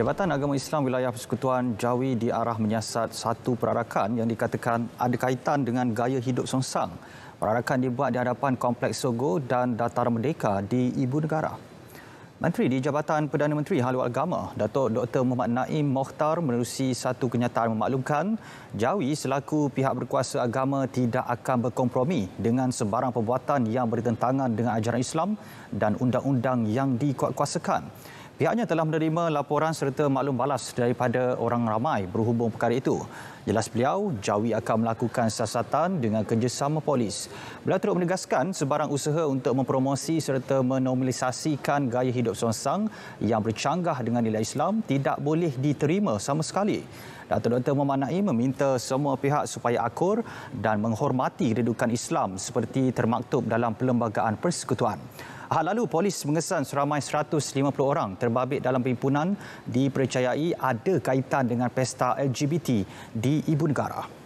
Jabatan Agama Islam Wilayah Persekutuan Jawi diarah menyiasat satu perarakan yang dikatakan ada kaitan dengan gaya hidup songsang. Perarakan dibuat di hadapan Kompleks Sogo dan Datar Merdeka di Ibu Negara. Menteri di Jabatan Perdana Menteri Haluan Agama, Datuk Dr. Muhammad Naim Mokhtar menerusi satu kenyataan memaklumkan Jawi selaku pihak berkuasa agama tidak akan berkompromi dengan sebarang perbuatan yang bertentangan dengan ajaran Islam dan undang-undang yang dikuatkuasakan. Pihaknya telah menerima laporan serta maklum balas daripada orang ramai berhubung perkara itu. Jelas beliau, Jawi akan melakukan siasatan dengan kerjasama polis. Beliau turut menegaskan sebarang usaha untuk mempromosi serta menormalisasikan gaya hidup sonsang yang bercanggah dengan nilai Islam tidak boleh diterima sama sekali. Datuk Dr. Muhammad Naim meminta semua pihak supaya akur dan menghormati kedudukan Islam seperti termaktub dalam Perlembagaan Persekutuan. Hal lalu, polis mengesan seramai 150 orang terbabit dalam perhimpunan dipercayai ada kaitan dengan pesta LGBT di Ibu Negara.